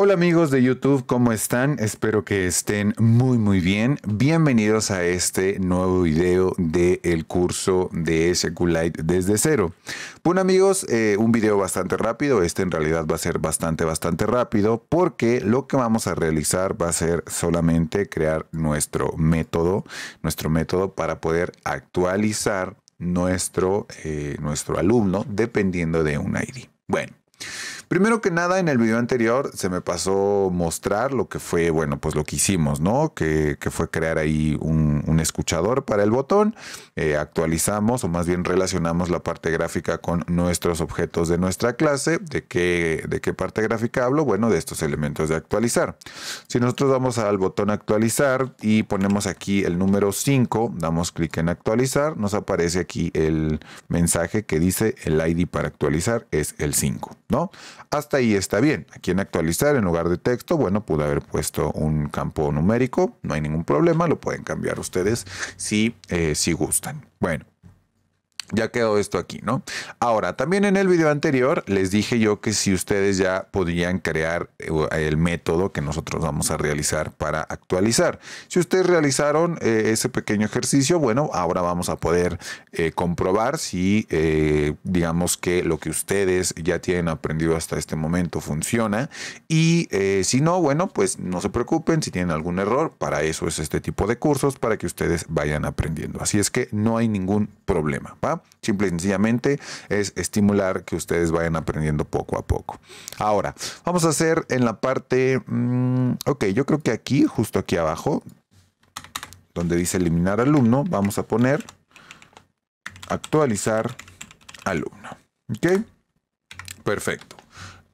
Hola amigos de YouTube, ¿cómo están? Espero que estén muy muy bien. Bienvenidos a este nuevo video del el curso de SQLite desde cero. Bueno amigos, eh, un video bastante rápido. Este en realidad va a ser bastante bastante rápido porque lo que vamos a realizar va a ser solamente crear nuestro método, nuestro método para poder actualizar nuestro, eh, nuestro alumno dependiendo de un ID. Bueno. Primero que nada, en el video anterior se me pasó mostrar lo que fue, bueno, pues lo que hicimos, ¿no? Que, fue crear ahí un, escuchador para el botón. Eh, actualizamos o más bien relacionamos la parte gráfica con nuestros objetos de nuestra clase. ¿De qué, de qué parte gráfica hablo? Bueno, de estos elementos de actualizar. Si nosotros vamos al botón actualizar y ponemos aquí el número 5, damos clic en actualizar, nos aparece aquí el mensaje que dice el ID para actualizar es el 5, ¿no? Hasta ahí está bien. Aquí en actualizar, en lugar de texto, bueno, pude haber puesto un campo numérico, no hay ningún problema, lo pueden cambiar ustedes si, eh, si gustan. Bueno ya quedó esto aquí, ¿no? Ahora, también en el video anterior les dije yo que si ustedes ya podían crear eh, el método que nosotros vamos a realizar para actualizar. Si ustedes realizaron eh, ese pequeño ejercicio, bueno, ahora vamos a poder eh, comprobar si digamos que lo que ustedes ya tienen aprendido hasta este momento funciona. Y si no, bueno, pues no se preocupen si tienen algún error. Para eso es este tipo de cursos, para que ustedes vayan aprendiendo. Así es que no hay ningún problema, ¿va? Simple y sencillamente es estimular que ustedes vayan aprendiendo poco a poco. Ahora, vamos a hacer en la parte, mm, ok, yo creo que aquí, justo aquí abajo, donde dice eliminar alumno, vamos a poner actualizar alumno. ¿Ok? Perfecto.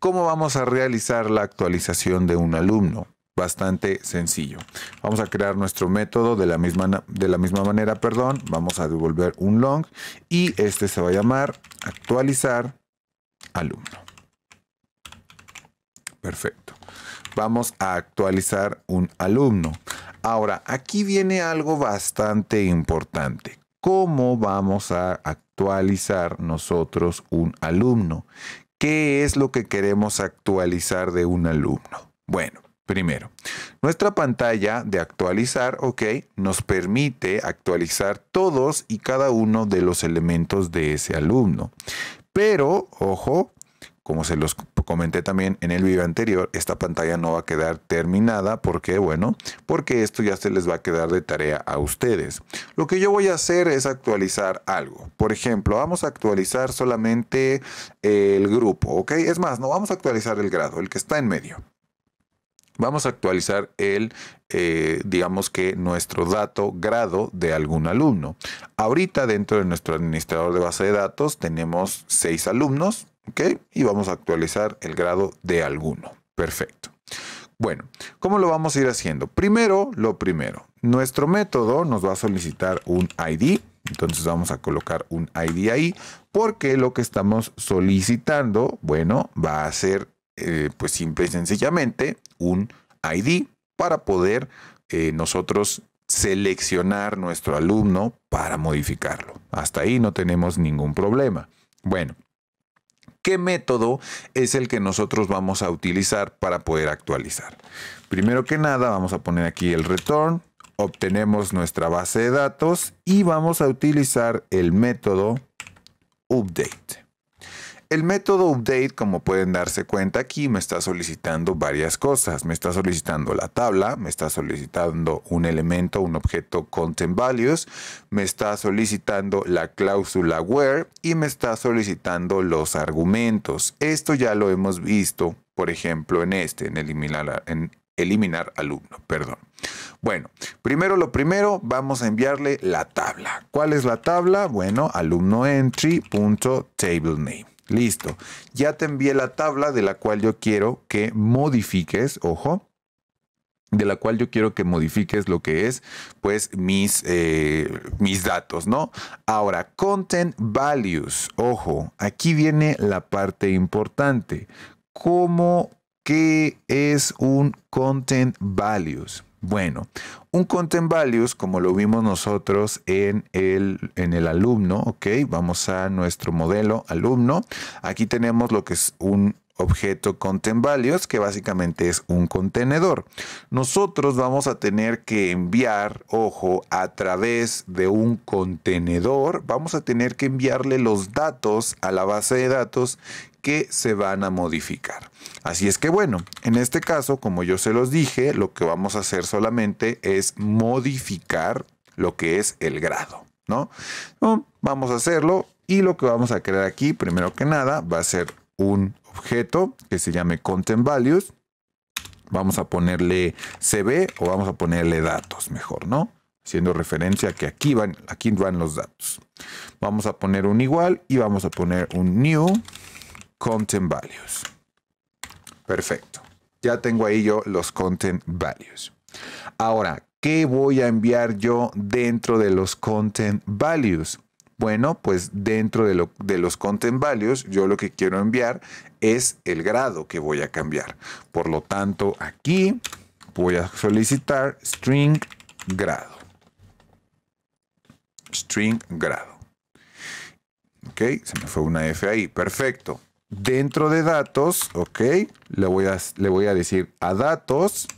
¿Cómo vamos a realizar la actualización de un alumno? bastante sencillo. Vamos a crear nuestro método de la misma, de la misma manera, perdón. Vamos a devolver un long y este se va a llamar actualizar alumno. Perfecto. Vamos a actualizar un alumno. Ahora, aquí viene algo bastante importante. ¿Cómo vamos a actualizar nosotros un alumno? ¿Qué es lo que queremos actualizar de un alumno? Bueno, Primero, nuestra pantalla de actualizar, ok, nos permite actualizar todos y cada uno de los elementos de ese alumno. Pero, ojo, como se los comenté también en el video anterior, esta pantalla no va a quedar terminada. ¿Por qué? Bueno, porque esto ya se les va a quedar de tarea a ustedes. Lo que yo voy a hacer es actualizar algo. Por ejemplo, vamos a actualizar solamente el grupo, ¿ok? Es más, no vamos a actualizar el grado, el que está en medio. Vamos a actualizar el, eh, digamos que nuestro dato grado de algún alumno. Ahorita dentro de nuestro administrador de base de datos tenemos seis alumnos, ¿ok? Y vamos a actualizar el grado de alguno. Perfecto. Bueno, ¿cómo lo vamos a ir haciendo? Primero, lo primero. Nuestro método nos va a solicitar un ID. Entonces vamos a colocar un ID ahí porque lo que estamos solicitando, bueno, va a ser eh, pues simple y sencillamente un ID para poder eh, nosotros seleccionar nuestro alumno para modificarlo. Hasta ahí no tenemos ningún problema. Bueno, ¿qué método es el que nosotros vamos a utilizar para poder actualizar? Primero que nada, vamos a poner aquí el return, obtenemos nuestra base de datos y vamos a utilizar el método update. El método update, como pueden darse cuenta aquí, me está solicitando varias cosas. Me está solicitando la tabla, me está solicitando un elemento, un objeto content values, me está solicitando la cláusula where y me está solicitando los argumentos. Esto ya lo hemos visto, por ejemplo, en este, en eliminar, en eliminar alumno, perdón. Bueno, primero lo primero, vamos a enviarle la tabla. ¿Cuál es la tabla? Bueno, alumno table Listo. Ya te envié la tabla de la cual yo quiero que modifiques, ojo, de la cual yo quiero que modifiques lo que es, pues, mis, eh, mis datos, ¿no? Ahora, content values, ojo, aquí viene la parte importante. ¿Cómo, qué es un content values? Bueno, un content values, como lo vimos nosotros en el, en el alumno, ¿ok? Vamos a nuestro modelo alumno. Aquí tenemos lo que es un objeto content values, que básicamente es un contenedor. Nosotros vamos a tener que enviar, ojo, a través de un contenedor, vamos a tener que enviarle los datos a la base de datos que se van a modificar. Así es que bueno, en este caso, como yo se los dije, lo que vamos a hacer solamente es modificar lo que es el grado, ¿no? Vamos a hacerlo y lo que vamos a crear aquí, primero que nada, va a ser un objeto que se llame content values. Vamos a ponerle CB o vamos a ponerle datos mejor, ¿no? Haciendo referencia que aquí van, aquí van los datos. Vamos a poner un igual y vamos a poner un new content values. Perfecto. Ya tengo ahí yo los content values. Ahora, ¿qué voy a enviar yo dentro de los content values? Bueno, pues dentro de, los content values, yo lo que quiero enviar es el grado que voy a cambiar. Por lo tanto, aquí voy a solicitar string grado. String grado. Ok, se me fue una F ahí. Perfecto. Dentro de datos, ok, le voy a decir a datos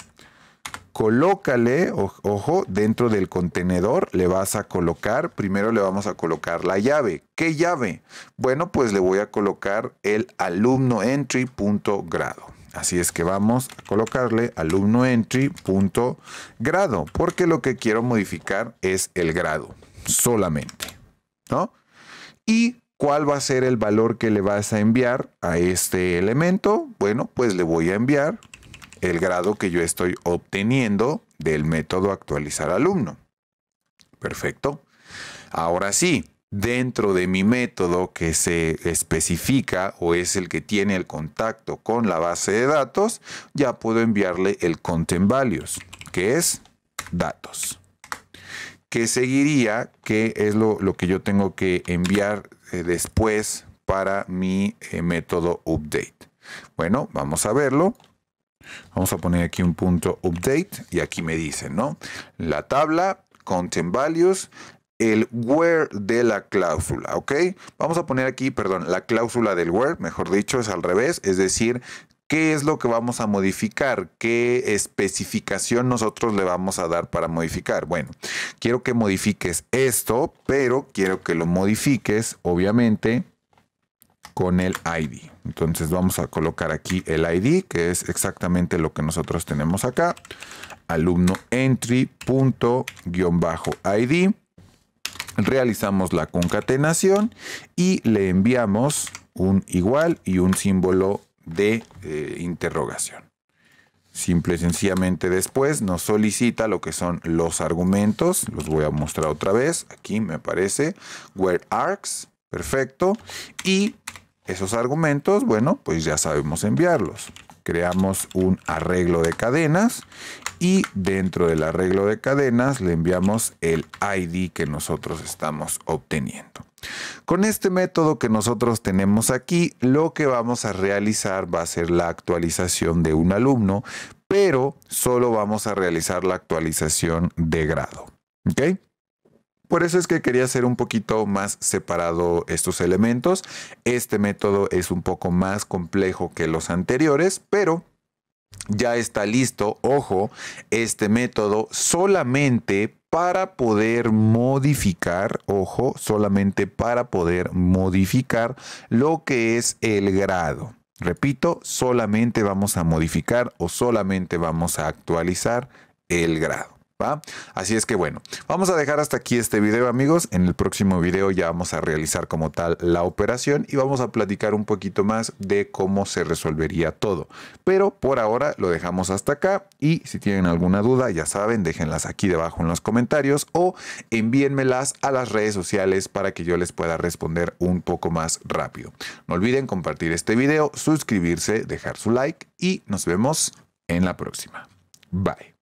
colócale, ojo, dentro del contenedor le vas a colocar, primero le vamos a colocar la llave. ¿Qué llave? Bueno, pues le voy a colocar el alumno entry punto grado. Así es que vamos a colocarle alumno entry punto grado, porque lo que quiero modificar es el grado solamente, ¿no? Y ¿Cuál va a ser el valor que le vas a enviar a este elemento? Bueno, pues le voy a enviar el grado que yo estoy obteniendo del método actualizar alumno. Perfecto. Ahora sí, dentro de mi método que se especifica o es el que tiene el contacto con la base de datos, ya puedo enviarle el content values, que es datos. Que seguiría, que es lo, que yo tengo que enviar eh, después para mi eh, método update. Bueno, vamos a verlo. Vamos a poner aquí un punto update y aquí me dice, ¿no? La tabla content values, el where de la cláusula, ¿ok? Vamos a poner aquí, perdón, la cláusula del where, mejor dicho, es al revés, es decir, qué es lo que vamos a modificar, qué especificación nosotros le vamos a dar para modificar. Bueno, quiero que modifiques esto, pero quiero que lo modifiques, obviamente, con el ID. Entonces vamos a colocar aquí el ID, que es exactamente lo que nosotros tenemos acá. Alumno entry ID. Realizamos la concatenación y le enviamos un igual y un símbolo de eh, interrogación. Simple y sencillamente después nos solicita lo que son los argumentos. Los voy a mostrar otra vez. Aquí me aparece where arcs. Perfecto. Y esos argumentos, bueno, pues ya sabemos enviarlos. Creamos un arreglo de cadenas y dentro del arreglo de cadenas le enviamos el ID que nosotros estamos obteniendo. Con este método que nosotros tenemos aquí, lo que vamos a realizar va a ser la actualización de un alumno, pero solo vamos a realizar la actualización de grado. ¿Okay? Por eso es que quería hacer un poquito más separado estos elementos. Este método es un poco más complejo que los anteriores, pero ya está listo, ojo, este método solamente para poder modificar, ojo, solamente para poder modificar lo que es el grado. Repito, solamente vamos a modificar o solamente vamos a actualizar el grado. Así es que bueno, vamos a dejar hasta aquí este video amigos, en el próximo video ya vamos a realizar como tal la operación y vamos a platicar un poquito más de cómo se resolvería todo, pero por ahora lo dejamos hasta acá y si tienen alguna duda ya saben déjenlas aquí debajo en los comentarios o envíenmelas a las redes sociales para que yo les pueda responder un poco más rápido. No olviden compartir este video, suscribirse, dejar su like y nos vemos en la próxima. Bye.